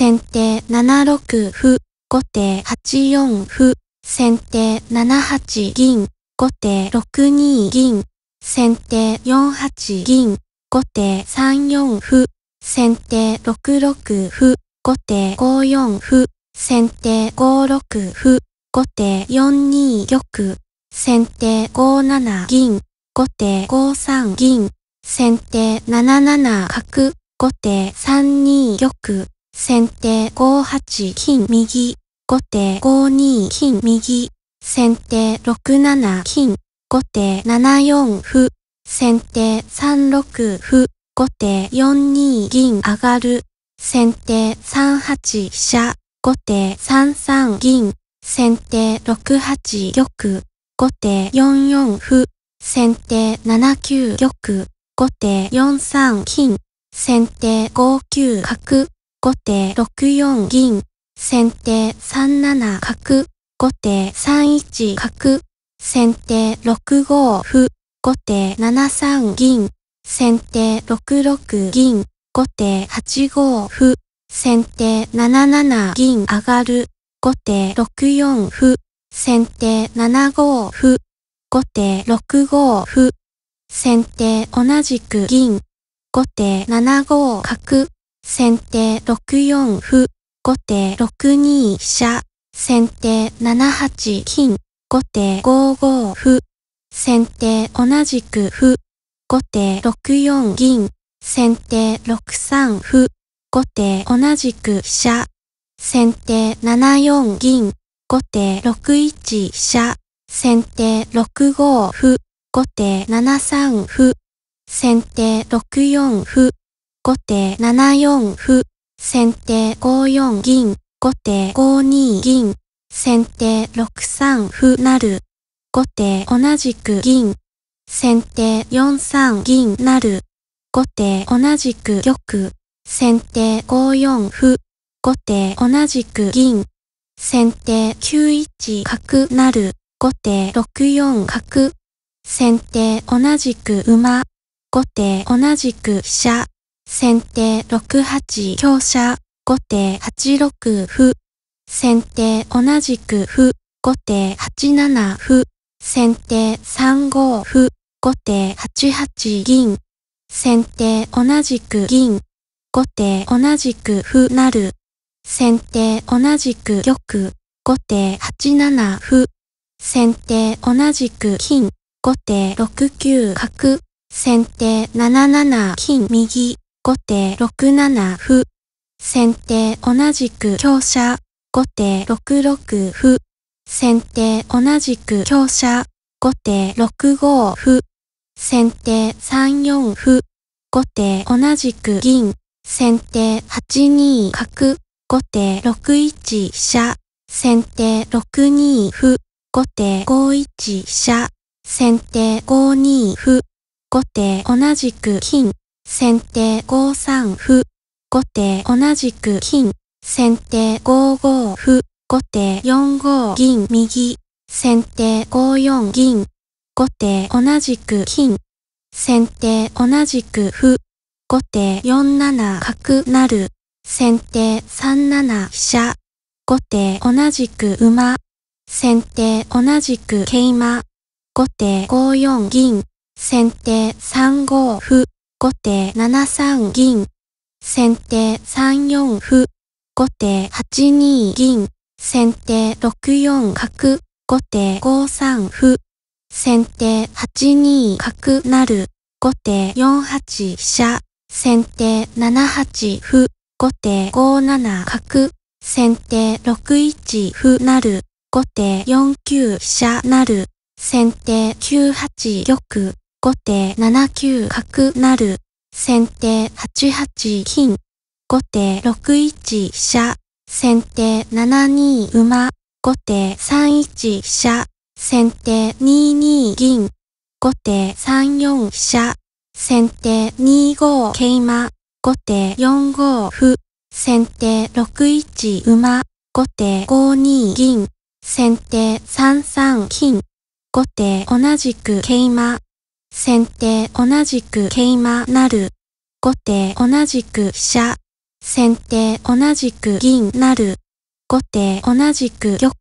先手7六歩、後手8四歩、先手7八銀、後手6二銀、先手4八銀、後手3四歩、先手6六歩、後手5四歩、先手5六歩、後手4二玉、先手5七銀、後手5三銀、先手7七角、後手3二玉、先手5八金右。後手5二金右。先手6七金。後手7四歩。先手3六歩。後手4二銀上がる。先手3八飛車。後手3三銀。先手6八玉。後手4四歩。先手7九玉。後手4三金。先手5九角。後手6四銀、先手3七角、後手3一角、先手6五歩、後手7三銀、先手6六銀、後手8五歩、先手7七銀上がる、後手6四歩、先手7五歩、後手6五歩、先手同じく銀、後手7五角、先手6四歩、後手6二飛車、先手7八金、後手5五歩、先手同じく歩、後手6四銀、先手6三歩、後手同じく飛車、先手7四銀、後手6一飛車、先手6五歩、後手7三歩、先手6四歩、後手7四歩、先手5四銀、後手5二銀、先手6三歩なる、後手同じく銀、先手4三銀なる、後手同じく玉、先手5四歩、後手同じく銀、先手9一角なる、後手6四角、先手同じく馬、後手同じく飛車。先手6八香車、後手8六歩。先手同じく歩、後手8七歩。先手3五歩、後手8八銀。先手同じく銀、後手同じく歩なる。先手同じく玉、後手8七歩。先手同じく金、後手6九角。先手7七金右。後手6七歩。先手同じく強者。後手6六歩。先手同じく強者。後手6五歩。先手3四歩。後手同じく銀。先手8二角。後手6一飛車。先手6二歩。後手5一飛車。先手5二歩。後手同じく金。先手5三歩。後手同じく金。先手5五歩。後手4五銀右。先手5四銀。後手同じく金。先手同じく歩。後手4七角なる。先手3七飛車。後手同じく馬。先手同じく桂馬。後手5四銀。先手3五歩。後手7三銀。先手3四歩。後手8二銀。先手6四角。後手5三歩。先手8二角なる。後手4八飛車。先手7八歩。後手5七角。先手6一歩なる。後手4九飛車なる。先手9八玉。後手7九角成。先手8八金。後手6一飛車。先手7二馬。後手3一飛車。先手2二銀。後手3四飛車。先手2五桂馬。後手4五歩。先手6一馬。後手5二銀。先手3三金。後手同じく桂馬。先手同じく桂馬なる。後手同じく飛車。先手同じく銀なる。後手同じく玉。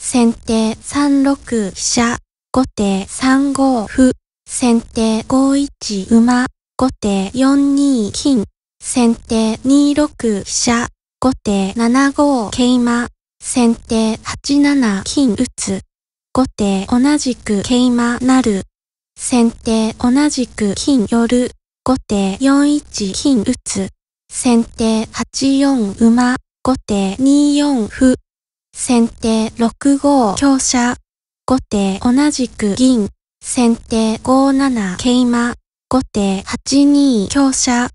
先手3六飛車。後手3五歩。先手5一馬。後手4二金。先手2六飛車。後手7五桂馬。先手8七金打つ。後手同じく桂馬なる。先手同じく金寄る。後手4一金打つ。先手8四馬。後手2四歩。先手6五香車。後手同じく銀。先手5七桂馬。後手8二香車。